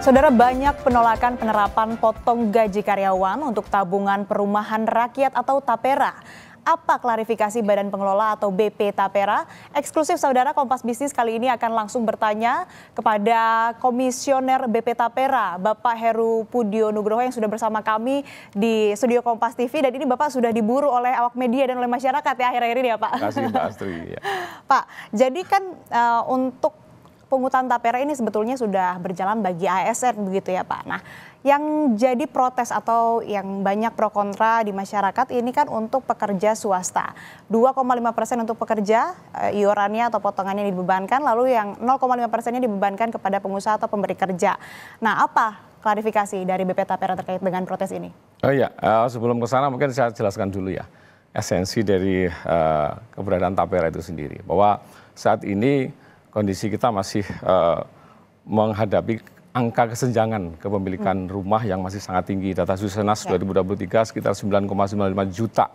Saudara banyak penolakan penerapan potong gaji karyawan untuk tabungan perumahan rakyat atau TAPERA. Apa klarifikasi Badan Pengelola atau BP Tapera? Eksklusif saudara Kompas Bisnis kali ini akan langsung bertanya kepada Komisioner BP Tapera, Bapak Heru Pudio Nugroho yang sudah bersama kami di studio Kompas TV dan ini Bapak sudah diburu oleh awak media dan oleh masyarakat ya akhir-akhir ini ya Pak. Terima kasih Pak Astri. Ya. Pak, jadi kan uh, untuk pungutan tapera ini sebetulnya sudah berjalan bagi ASN begitu ya Pak. Nah, yang jadi protes atau yang banyak pro kontra di masyarakat ini kan untuk pekerja swasta. 2,5 persen untuk pekerja e, iurannya atau potongannya dibebankan, lalu yang 0,5 persennya dibebankan kepada pengusaha atau pemberi kerja. Nah, apa klarifikasi dari BP Tapera terkait dengan protes ini? Oh iya, uh, sebelum ke sana mungkin saya jelaskan dulu ya esensi dari uh, keberadaan Tapera itu sendiri bahwa saat ini kondisi kita masih eh, menghadapi angka kesenjangan kepemilikan hmm. rumah yang masih sangat tinggi. Data Susenas 2023 ya. sekitar 9,95 juta.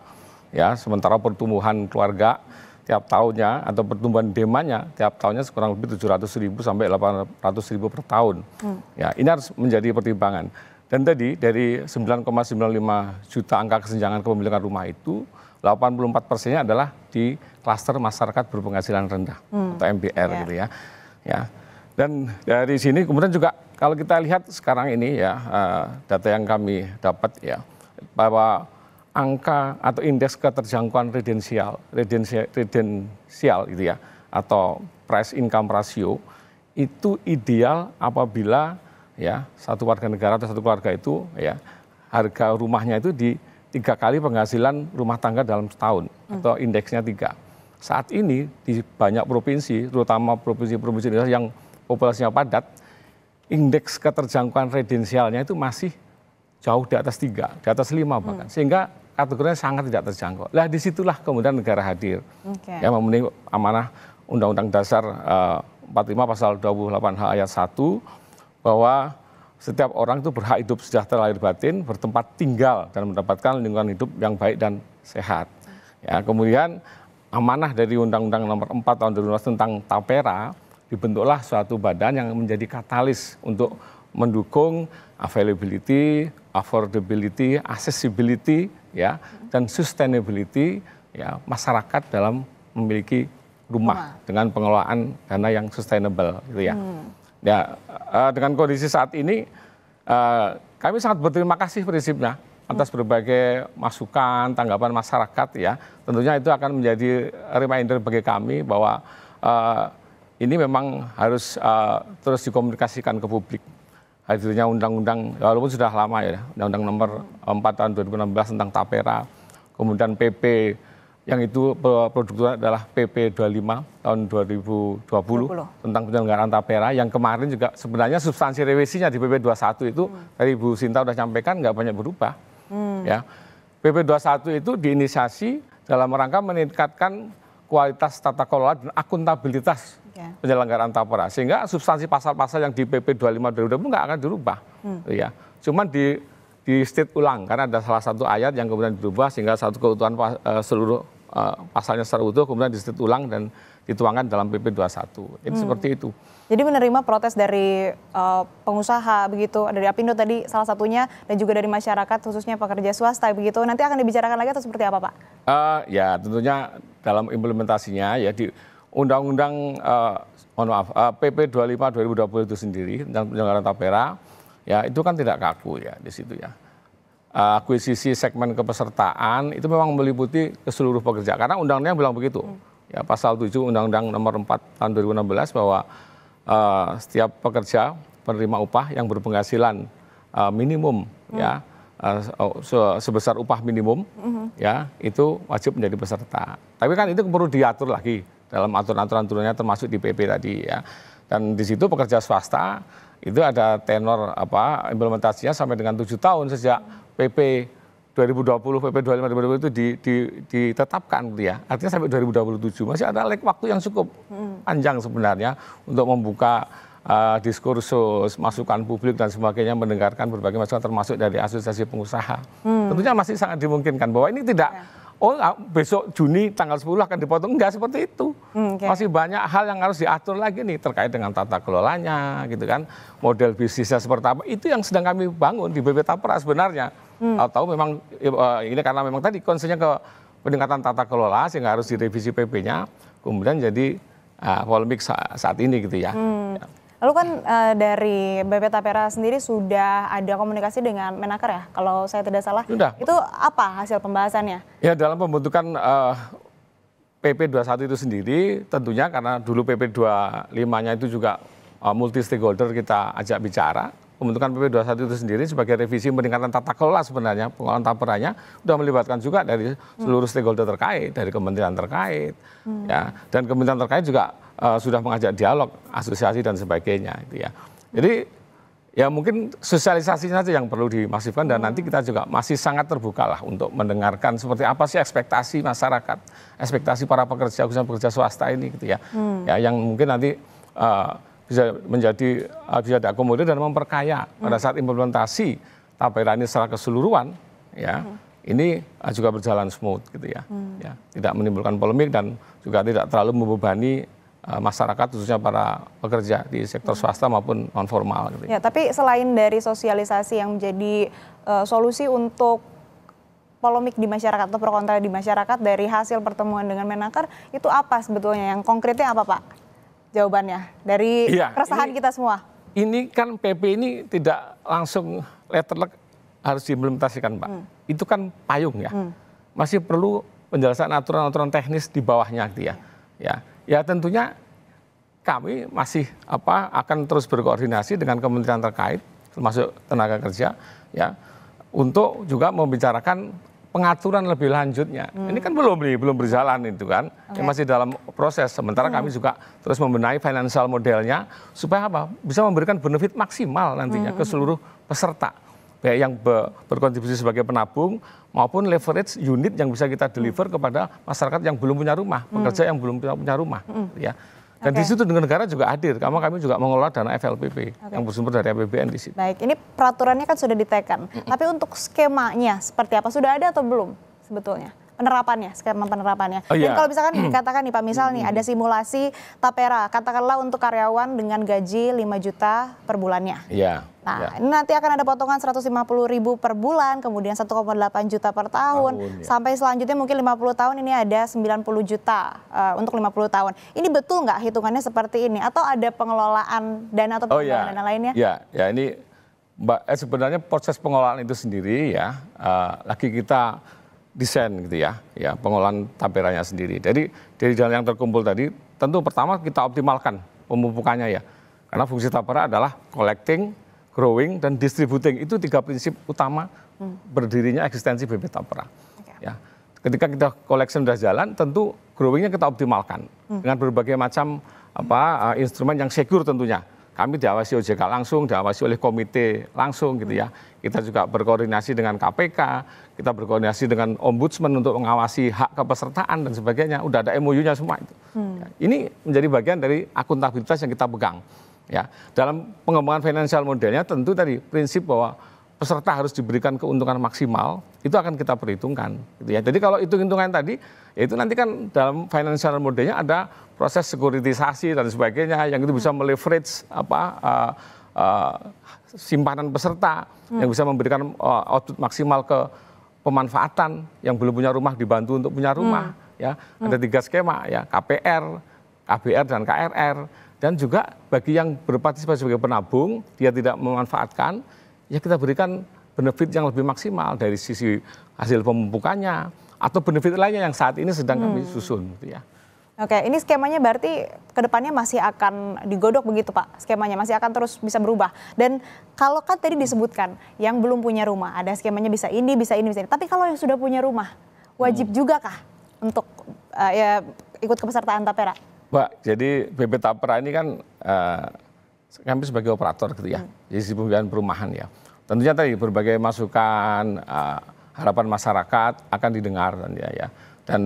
Ya, sementara pertumbuhan keluarga tiap tahunnya atau pertumbuhan demanya tiap tahunnya kurang lebih 700 ribu sampai 800 ribu per tahun. Hmm. Ya, ini harus menjadi pertimbangan. Dan tadi dari 9,95 juta angka kesenjangan kepemilikan rumah itu 84 persennya adalah di klaster masyarakat berpenghasilan rendah hmm. atau MBR yeah. gitu ya. Ya. Dan dari sini kemudian juga kalau kita lihat sekarang ini ya uh, data yang kami dapat ya bahwa angka atau indeks keterjangkauan residensial, redensial, redensial gitu ya atau price income ratio itu ideal apabila ya satu warga negara atau satu keluarga itu ya harga rumahnya itu di tiga kali penghasilan rumah tangga dalam setahun atau indeksnya tiga. Saat ini di banyak provinsi, terutama provinsi-provinsi Indonesia yang populasinya padat, indeks keterjangkauan redensialnya itu masih jauh di atas tiga, di atas lima mm. bahkan, hmm. sehingga kategorinya sangat tidak terjangkau. Nah disitulah kemudian negara hadir, okay. Yang memenuhi amanah Undang-Undang Dasar eh, uh, 45 Pasal 28H Ayat 1 bahwa setiap orang itu berhak hidup sejahtera lahir batin, bertempat tinggal dan mendapatkan lingkungan hidup yang baik dan sehat. Ya, kemudian amanah dari Undang-Undang Nomor 4 Tahun 2015 tentang Tapera dibentuklah suatu badan yang menjadi katalis untuk mendukung availability, affordability, accessibility, ya, dan sustainability ya masyarakat dalam memiliki rumah, rumah. dengan pengelolaan dana yang sustainable, gitu ya. Hmm ya eh, dengan kondisi saat ini eh, kami sangat berterima kasih prinsipnya atas ya. berbagai masukan tanggapan masyarakat ya tentunya itu akan menjadi reminder bagi kami bahwa eh, ini memang harus terus dikomunikasikan ke publik hadirnya undang-undang walaupun sudah lama ya undang-undang nomor 4 tahun 2016 tentang tapera kemudian PP yang itu produk adalah PP 25 tahun 2020 20. tentang penyelenggaraan tapera yang kemarin juga sebenarnya substansi revisinya di PP 21 itu hmm. tadi Bu Sinta sudah sampaikan nggak banyak berubah. Hmm. Ya. PP 21 itu diinisiasi dalam rangka meningkatkan kualitas tata kelola dan akuntabilitas okay. Ya. penyelenggaraan tapera sehingga substansi pasal-pasal yang di PP 25 2020 nggak akan dirubah. Hmm. Ya. Cuman di di state ulang karena ada salah satu ayat yang kemudian dirubah sehingga satu keutuhan eh, seluruh Eh, pasalnya secara utuh kemudian disetut ulang dan dituangkan dalam PP 21. Jadi hmm. seperti itu. Jadi menerima protes dari uh, pengusaha begitu, dari Apindo tadi salah satunya dan juga dari masyarakat khususnya pekerja swasta begitu. Nanti akan dibicarakan lagi atau seperti apa, Pak? Uh, ya, tentunya dalam implementasinya ya di Undang-Undang uh, mohon maaf uh, PP 25 2020 itu sendiri tentang penyelenggaraan tapera ya itu kan tidak kaku ya di situ ya. Eh, akuisisi segmen kepesertaan itu memang meliputi seluruh pekerja karena undang-undang bilang begitu. Hmm. Ya pasal 7 Undang-Undang nomor 4 tahun 2016 bahwa uh, setiap pekerja penerima upah yang berpenghasilan uh, minimum hmm. ya uh, sebesar upah minimum hmm. ya itu wajib menjadi peserta. Tapi kan itu perlu diatur lagi dalam aturan-aturan turunnya termasuk di PP tadi ya. Dan di situ pekerja swasta itu ada tenor apa implementasinya sampai dengan tujuh tahun sejak PP 2020, PP 25 2020 itu di, di, ditetapkan gitu ya. Artinya sampai 2027 masih ada lag waktu yang cukup hmm. panjang sebenarnya untuk membuka uh, diskursus, masukan publik dan sebagainya, mendengarkan berbagai masukan termasuk dari asosiasi pengusaha. Hmm. Tentunya masih sangat dimungkinkan bahwa ini tidak ya oh ah, besok Juni tanggal 10 akan dipotong. Enggak seperti itu. Hmm, okay. Masih banyak hal yang harus diatur lagi nih terkait dengan tata kelolanya gitu kan. Model bisnisnya seperti apa. Itu yang sedang kami bangun di BP Tapra sebenarnya. Hmm. Atau memang eh, ini karena memang tadi konsennya ke peningkatan tata kelola sehingga harus direvisi PP-nya. Kemudian jadi uh, polemik saat ini gitu ya. Hmm. Ya. Lalu kan uh, dari BP Tapera sendiri sudah ada komunikasi dengan Menaker ya, kalau saya tidak salah. Sudah. Itu apa hasil pembahasannya? Ya dalam pembentukan uh, PP 21 itu sendiri, tentunya karena dulu PP 25-nya itu juga uh, eh, multi stakeholder kita ajak bicara. Pembentukan PP 21 itu sendiri sebagai revisi peningkatan tata kelola sebenarnya pengelolaan tapernya sudah melibatkan juga dari seluruh stakeholder terkait, dari kementerian terkait, hmm. ya dan kementerian terkait juga Eh, sudah mengajak dialog asosiasi dan sebagainya gitu ya. Jadi ya mungkin sosialisasi saja yang perlu dimasifkan dan nanti hmm. kita juga masih sangat terbuka lah untuk mendengarkan seperti apa sih ekspektasi masyarakat, ekspektasi para pekerja khususnya pekerja swasta ini gitu ya. Hmm. Ya yang mungkin nanti uh, bisa menjadi uh, bisa diakomodir dan memperkaya pada hmm. saat implementasi tapera ini secara keseluruhan ya. Hmm. Ini juga berjalan smooth gitu ya. Hmm. ya. Tidak menimbulkan polemik dan juga tidak terlalu membebani Eh, masyarakat khususnya para pekerja di sektor hmm. swasta maupun non formal. Gitu. Ya, tapi selain dari sosialisasi yang menjadi uh, solusi untuk polemik di masyarakat atau pro kontra di masyarakat dari hasil pertemuan dengan Menaker itu apa sebetulnya yang konkretnya apa Pak? Jawabannya dari ya, keresahan ini, kita semua. Ini kan PP ini tidak langsung letterlek harus diimplementasikan Pak. Hmm. Itu kan payung ya. Hmm. Masih perlu penjelasan aturan-aturan teknis di bawahnya gitu Ya. Iya. ya Ya tentunya kami masih apa akan terus berkoordinasi dengan kementerian terkait termasuk tenaga kerja ya untuk juga membicarakan pengaturan lebih lanjutnya. Hmm. Ini kan belum belum berjalan itu kan. Okay. Ini masih dalam proses. Sementara hmm. kami juga terus membenahi financial modelnya supaya apa? Bisa memberikan benefit maksimal nantinya hmm. ke seluruh peserta yang berkontribusi sebagai penabung maupun leverage unit yang bisa kita deliver kepada masyarakat yang belum punya rumah, hmm. pekerja yang belum punya rumah, hmm. ya. Dan okay. di situ dengan negara juga hadir, karena kami juga mengelola dana FLPP okay. yang bersumber dari APBN di situ. Baik, ini peraturannya kan sudah ditekan, mm tapi untuk skemanya seperti apa sudah ada atau belum sebetulnya? penerapannya, skema penerapannya. Oh, iya. Dan kalau misalkan dikatakan nih Pak, misal nih ada simulasi tapera, katakanlah untuk karyawan dengan gaji 5 juta per bulannya. Iya. Nah, ya. ini nanti akan ada potongan 150 ribu per bulan, kemudian 1,8 juta per tahun, tahun ya. sampai selanjutnya mungkin 50 tahun ini ada 90 juta uh, untuk 50 tahun. Ini betul nggak hitungannya seperti ini? Atau ada pengelolaan dana atau pengelolaan oh, ya. dana lainnya? Ya, ya ini Mbak, eh, sebenarnya proses pengelolaan itu sendiri ya, uh, lagi kita desain gitu ya, ya pengelolaan tampilannya sendiri. Jadi dari dana yang terkumpul tadi, tentu pertama kita optimalkan pemupukannya ya, karena fungsi tapera adalah collecting growing dan distributing itu tiga prinsip utama berdirinya eksistensi BP Tapra. Okay. Ya. Ketika kita collection sudah jalan, tentu growingnya kita optimalkan hmm. dengan berbagai macam apa uh, instrumen yang secure tentunya. Kami diawasi OJK langsung, diawasi oleh komite langsung gitu ya. Hmm. Kita juga berkoordinasi dengan KPK, kita berkoordinasi dengan ombudsman untuk mengawasi hak kepesertaan dan sebagainya. Udah ada MOU-nya semua itu. Hmm. ini menjadi bagian dari akuntabilitas yang kita pegang. Ya, dalam pengembangan financial modelnya tentu tadi prinsip bahwa peserta harus diberikan keuntungan maksimal itu akan kita perhitungkan gitu ya. Jadi kalau itu keuntungan tadi ya itu nanti kan dalam financial modelnya ada proses sekuritisasi dan sebagainya yang itu bisa meleverage apa uh, uh, simpanan peserta hmm. yang bisa memberikan uh, output maksimal ke pemanfaatan yang belum punya rumah dibantu untuk punya rumah hmm. ya. Ada hmm. tiga skema ya, KPR, KBR dan KRR dan juga bagi yang berpartisipasi sebagai penabung dia tidak memanfaatkan ya kita berikan benefit yang lebih maksimal dari sisi hasil pemupukannya atau benefit lainnya yang saat ini sedang hmm. kami susun gitu ya. Oke, ini skemanya berarti kedepannya masih akan digodok begitu Pak, skemanya masih akan terus bisa berubah. Dan kalau kan tadi disebutkan yang belum punya rumah, ada skemanya bisa ini, bisa ini, bisa ini. Tapi kalau yang sudah punya rumah, wajib hmm. juga kah untuk uh, ya, ikut kepesertaan Tapera? pak jadi bp TAPERA ini kan eh, kami sebagai operator gitu ya hmm. di sisi pembiayaan perumahan ya tentunya tadi berbagai masukan eh, harapan masyarakat akan didengar dan ya dan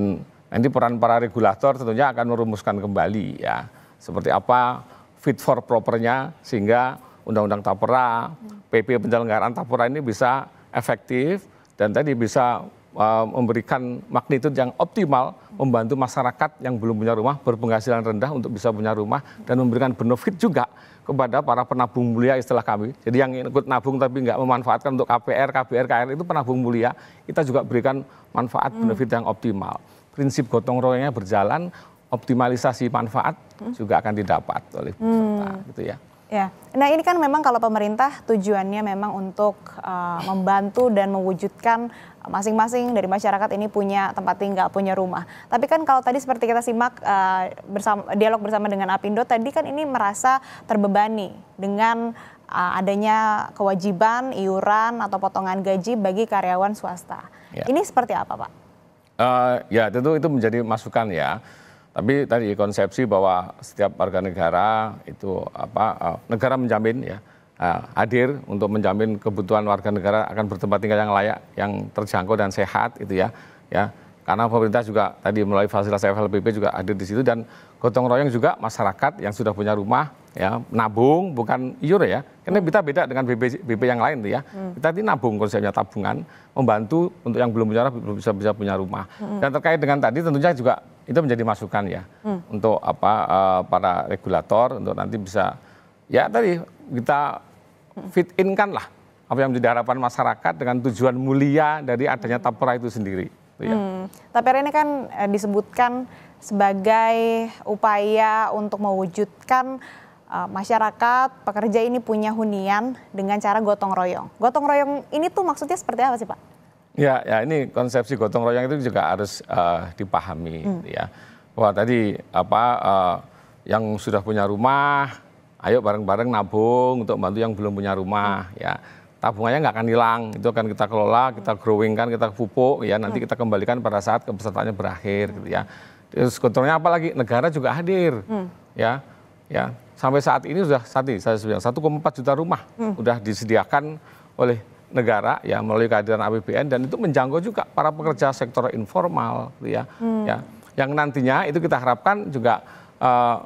nanti peran para regulator tentunya akan merumuskan kembali ya seperti apa fit for propernya sehingga undang-undang tapera PP hmm. penyelenggaraan tapera ini bisa efektif dan tadi bisa Uh, memberikan magnitude yang optimal membantu masyarakat yang belum punya rumah berpenghasilan rendah untuk bisa punya rumah dan memberikan benefit juga kepada para penabung mulia istilah kami. Jadi yang ikut nabung tapi nggak memanfaatkan untuk KPR, KBR, KR itu penabung mulia. Kita juga berikan manfaat hmm. benefit yang optimal. Prinsip gotong royongnya berjalan, optimalisasi manfaat hmm. juga akan didapat oleh peserta hmm. gitu ya. Ya, nah ini kan memang kalau pemerintah tujuannya memang untuk uh, membantu dan mewujudkan masing-masing dari masyarakat ini punya tempat tinggal, punya rumah. Tapi kan kalau tadi seperti kita simak uh, eh, bersama dialog bersama dengan Apindo tadi kan ini merasa terbebani dengan uh, adanya kewajiban iuran atau potongan gaji bagi karyawan swasta. Ya. Ini seperti apa, Pak? Uh, ya tentu itu menjadi masukan ya tapi tadi konsepsi bahwa setiap warga negara itu apa eh, negara menjamin ya eh, hadir untuk menjamin kebutuhan warga negara akan bertempat tinggal yang layak, yang terjangkau dan sehat itu ya. Ya. Karena pemerintah juga tadi melalui fasilitas FLPP juga hadir di situ dan gotong royong juga masyarakat yang sudah punya rumah ya nabung bukan iur ya. Karena kita beda dengan BP, BP yang lain tuh ya. Hmm. Kita ini nabung konsepnya tabungan membantu untuk yang belum punya rumah belum bisa bisa punya rumah. Hmm. Dan terkait dengan tadi tentunya juga itu menjadi masukan ya hmm. untuk apa eh, para regulator untuk nanti bisa ya tadi kita fit in kan lah apa yang menjadi harapan masyarakat dengan tujuan mulia dari adanya hmm. tapera itu sendiri. Ya. Hmm. tapi ini kan eh, disebutkan sebagai upaya untuk mewujudkan uh, masyarakat pekerja ini punya hunian dengan cara gotong royong. Gotong royong ini tuh maksudnya seperti apa sih Pak? Ya, ya ini konsepsi gotong royong itu juga harus uh, dipahami, hmm. Gitu ya. Wah tadi apa uh, yang sudah punya rumah, ayo bareng-bareng nabung untuk bantu yang belum punya rumah, hmm. ya. Tabungannya nggak akan hilang, itu akan kita kelola, kita hmm. growingkan, kita pupuk, ya. Nanti hmm. kita kembalikan pada saat kepesertaannya berakhir, hmm. gitu ya. Terus kontrolnya apa lagi? Negara juga hadir, hmm. ya, ya. Sampai saat ini sudah satu, saya bilang 1,4 juta rumah hmm. sudah disediakan oleh negara ya melalui kehadiran APBN dan itu menjangkau juga para pekerja sektor informal gitu ya. Hmm. ya. Yang nantinya itu kita harapkan juga uh,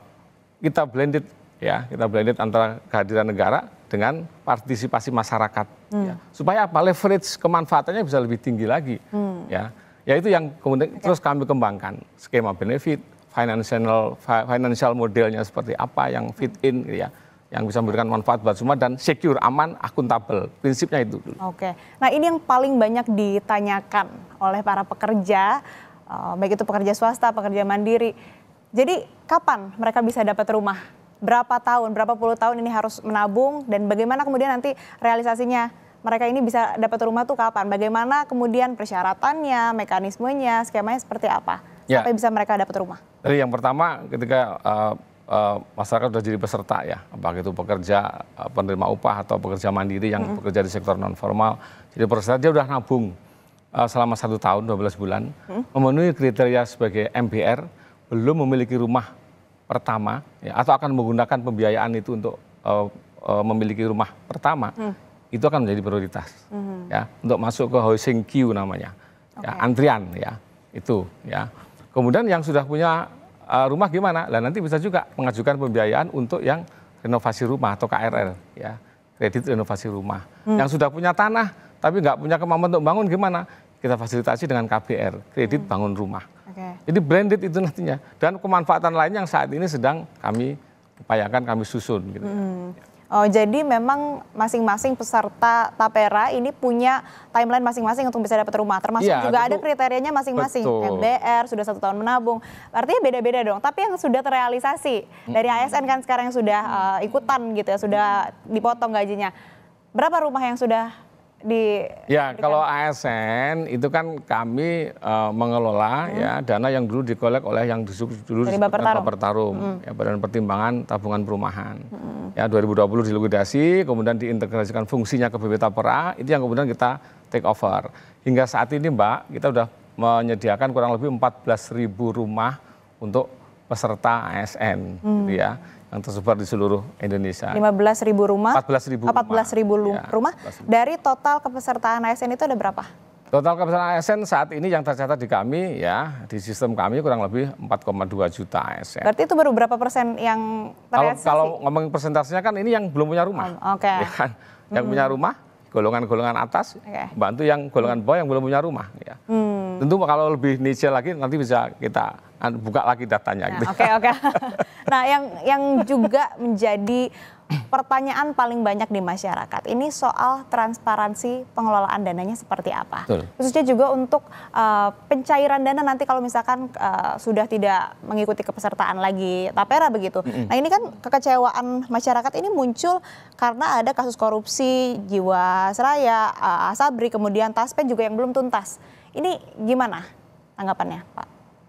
kita blended ya, kita blended antara kehadiran negara dengan partisipasi masyarakat hmm. ya. Supaya apa leverage kemanfaatannya bisa lebih tinggi lagi hmm. ya. Ya itu yang kemudian okay. terus kami kembangkan skema benefit, financial financial modelnya seperti apa yang fit hmm. in gitu ya yang bisa memberikan manfaat buat semua dan secure, aman, akuntabel. Prinsipnya itu dulu. Oke. Nah, ini yang paling banyak ditanyakan oleh para pekerja, eh, baik itu pekerja swasta, pekerja mandiri. Jadi, kapan mereka bisa dapat rumah? Berapa tahun, berapa puluh tahun ini harus menabung dan bagaimana kemudian nanti realisasinya mereka ini bisa dapat rumah tuh kapan? Bagaimana kemudian persyaratannya, mekanismenya, skemanya seperti apa? Ya. Sampai bisa mereka dapat rumah. Jadi yang pertama ketika uh, Eh, masyarakat sudah jadi peserta ya, apakah itu pekerja eh, penerima upah atau pekerja mandiri yang -hmm. bekerja di sektor non formal. Jadi peserta dia sudah nabung eh, selama satu tahun 12 bulan, -hmm. memenuhi kriteria sebagai MBR, belum memiliki rumah pertama ya, atau akan menggunakan pembiayaan itu untuk uh, uh, memiliki rumah pertama, hmm. itu akan menjadi prioritas -hmm. ya untuk masuk ke housing queue namanya, okay. ya, antrian ya itu ya. Kemudian yang sudah punya uh, rumah gimana? Lah nanti bisa juga mengajukan pembiayaan untuk yang renovasi rumah atau KRL ya. Kredit renovasi rumah. Hmm. Yang sudah punya tanah tapi nggak punya kemampuan untuk bangun gimana? Kita fasilitasi dengan KBR, kredit hmm. bangun rumah. Okay. Jadi blended itu nantinya dan kemanfaatan lain yang saat ini sedang kami upayakan kami susun gitu. Hmm. Ya. Oh, jadi memang masing-masing peserta Tapera ini punya timeline masing-masing untuk bisa dapat rumah. Termasuk ya, juga tentu, ada kriterianya masing-masing. MBR sudah satu tahun menabung. Artinya beda-beda dong. Tapi yang sudah terrealisasi dari ASN kan sekarang yang sudah uh, ikutan gitu ya, sudah dipotong gajinya. Berapa rumah yang sudah di Ya, kalau ASN itu kan kami uh, mengelola hmm. ya dana yang dulu dikolek oleh yang dulu Dari pertarung hmm. ya Badan Pertimbangan Tabungan Perumahan. Hmm. Ya 2020 dilikuidasi, kemudian diintegrasikan fungsinya ke BP Tapera, itu yang kemudian kita take over. Hingga saat ini Mbak, kita sudah menyediakan kurang lebih 14.000 rumah untuk peserta ASN gitu hmm. gitu ya yang tersebar di seluruh Indonesia. 15 ribu rumah. 14 ribu 14 ribu rumah. 14 ya, Dari total kepesertaan ASN itu ada berapa? Total kepesertaan ASN saat ini yang tercatat di kami ya di sistem kami kurang lebih 4,2 juta ASN. Berarti itu baru berapa persen yang Kalau, kalau ngomongin persentasenya kan ini yang belum punya rumah. Oh, Oke. Okay. Ya kan? Yang hmm. punya rumah golongan-golongan atas okay. bantu yang golongan bawah yang belum punya rumah. Ya. Hmm tentu kalau lebih niche lagi nanti bisa kita buka lagi datanya nah, gitu. Oke okay, oke. Okay. nah yang yang juga menjadi pertanyaan paling banyak di masyarakat ini soal transparansi pengelolaan dananya seperti apa. Betul. Khususnya juga untuk uh, pencairan dana nanti kalau misalkan uh, sudah tidak mengikuti kepesertaan lagi tapera begitu. Mm -hmm. Nah ini kan kekecewaan masyarakat ini muncul karena ada kasus korupsi jiwa seraya, uh, asabri kemudian Taspen juga yang belum tuntas. Ini gimana tanggapannya Pak?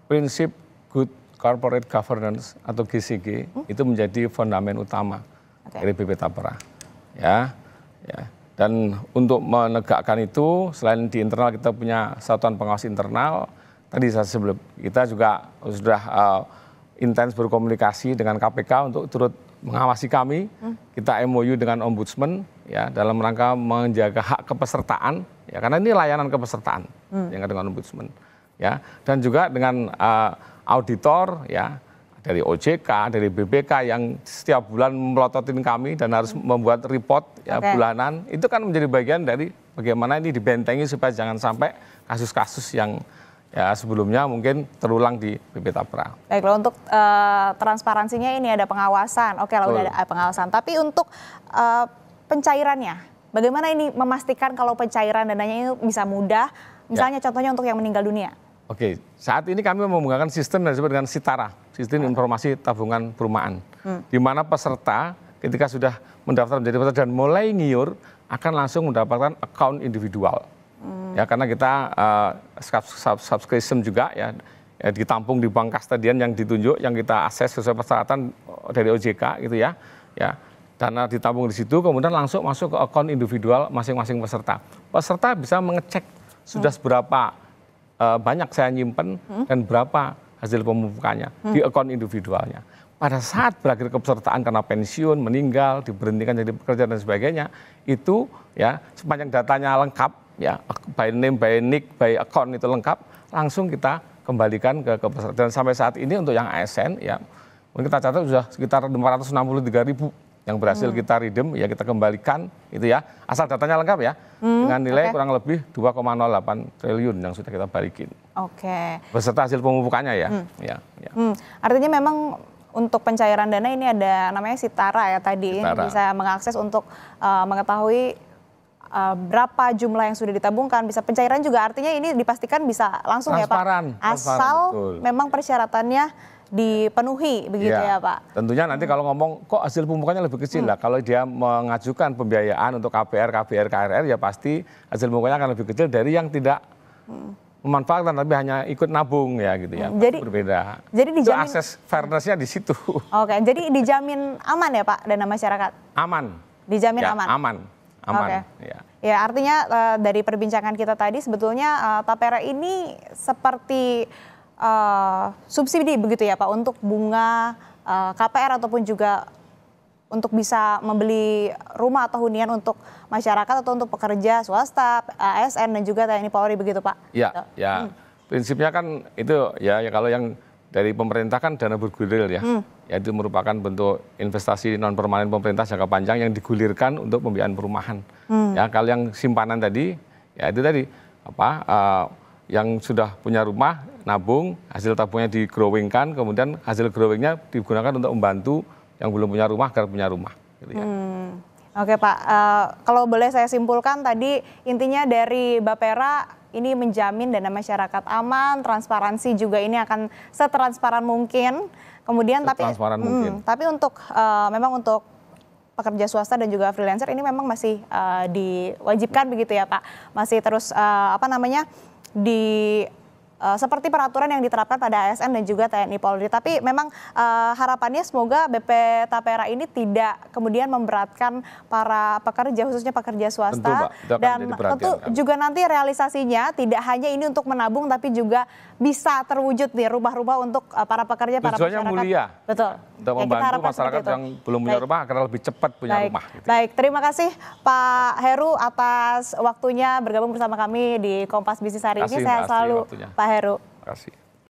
Prinsip Good Corporate Governance atau GCG hmm? itu menjadi fondamen utama okay. dari BP Tapera. Ya, ya. Dan untuk menegakkan itu, selain di internal kita punya satuan pengawas internal, tadi saya sebelum kita juga sudah uh, intens berkomunikasi dengan KPK untuk turut mengawasi kami. Hmm. Kita MOU dengan Ombudsman ya dalam rangka menjaga hak kepesertaan ya karena ini layanan kepesertaan hmm. yang dengan ombudsman ya dan juga dengan uh, auditor ya dari OJK, dari BPK yang setiap bulan melototin kami dan harus hmm. membuat report ya, okay. bulanan, itu kan menjadi bagian dari bagaimana ini dibentengi supaya jangan sampai kasus-kasus yang ya sebelumnya mungkin terulang di BP Tapra. Baiklah untuk uh, transparansinya ini ada pengawasan, oke lah udah ada pengawasan, tapi untuk uh, pencairannya. Bagaimana ini memastikan kalau pencairan dananya itu bisa mudah? Misalnya ya. contohnya untuk yang meninggal dunia. Oke, saat ini kami menggunakan sistem yang disebut dengan Sitara, sistem informasi tabungan perumahan, hmm. di mana peserta ketika sudah mendaftar menjadi peserta dan mulai ngiur akan langsung mendapatkan account individual. Hmm. Ya, karena kita uh, subscription juga ya, ya ditampung di bank kastadian yang ditunjuk yang kita akses sesuai persyaratan eh, dari OJK gitu ya. Ya, dana ditabung di situ kemudian langsung masuk ke akun individual masing-masing peserta. Peserta bisa mengecek sudah hmm. seberapa uh, banyak saya nyimpen hmm? dan berapa hasil pemupukannya hmm. di akun individualnya. Pada saat berakhir kepesertaan karena pensiun, meninggal, diberhentikan jadi pekerja dan sebagainya, itu ya sepanjang datanya lengkap ya by name, by nick, by account itu lengkap, langsung kita kembalikan ke kepeserta. Dan sampai saat ini untuk yang ASN ya mungkin kita catat sudah sekitar 563 ribu yang berhasil hmm. kita redeem ya kita kembalikan itu ya asal datanya lengkap ya hmm, dengan nilai okay. kurang lebih 2,08 triliun yang sudah kita balikin. Oke. Okay. Beserta hasil pemupukannya ya. Hmm. Ya. ya. Hmm. Artinya memang untuk pencairan dana ini ada namanya Sitara ya tadi Sitara. bisa mengakses untuk uh, mengetahui uh, berapa jumlah yang sudah ditabungkan bisa pencairan juga artinya ini dipastikan bisa langsung ya Pak asal memang persyaratannya dipenuhi begitu ya, ya Pak. Tentunya nanti kalau ngomong kok hasil pemukulannya lebih kecil hmm. lah kalau dia mengajukan pembiayaan untuk KPR, KBR, KRR ya pasti hasil pemukulannya akan lebih kecil dari yang tidak hmm memanfaatkan tapi hanya ikut nabung ya gitu ya. Hmm. Jadi berbeda. Jadi dijamin akses fairnessnya di situ. Oke, jadi dijamin aman ya Pak dana masyarakat. Aman. Dijamin ya, aman. Aman. Aman. Okay. Ya. ya artinya uh, dari perbincangan kita tadi sebetulnya uh, Tapera ini seperti Eh, subsidi begitu ya Pak untuk bunga uh, eh, KPR ataupun juga untuk bisa membeli rumah atau hunian untuk masyarakat atau untuk pekerja swasta, ASN dan juga TNI Polri begitu Pak? Ya, gitu. ya. Hmm. Prinsipnya kan itu ya, ya kalau yang dari pemerintah kan dana bergulir ya. Hmm. Ya itu merupakan bentuk investasi non permanen pemerintah jangka panjang yang digulirkan untuk pembiayaan perumahan. Hmm. Ya kalau yang simpanan tadi ya itu tadi apa uh, yang sudah punya rumah nabung, hasil tabungnya di growing kemudian hasil growingnya digunakan untuk membantu yang belum punya rumah agar punya rumah. Gitu ya. hmm. Oke Pak, uh, kalau boleh saya simpulkan tadi intinya dari Bapera ini menjamin dana masyarakat aman, transparansi juga ini akan setransparan mungkin. Kemudian setransparan tapi hmm, mungkin. tapi untuk uh, memang untuk pekerja swasta dan juga freelancer ini memang masih uh, diwajibkan begitu ya Pak. Masih terus uh, apa namanya? di uh, seperti peraturan yang diterapkan pada ASN dan juga TNI Polri. Tapi memang uh, harapannya semoga BP Tapera ini tidak kemudian memberatkan para pekerja khususnya pekerja swasta tentu, Pak, dan tentu juga nanti realisasinya tidak hanya ini untuk menabung tapi juga bisa terwujud nih rumah-rumah untuk eh, para pekerja, para Tujuannya masyarakat. mulia. Betul. Untuk ya, membantu masyarakat yang belum punya Baik. rumah agar lebih cepat punya Baik. rumah. Gitu. Baik, terima kasih Pak Heru atas waktunya bergabung bersama kami di Kompas Bisnis hari ini. Saya selalu waktunya. Pak Heru. Terima kasih.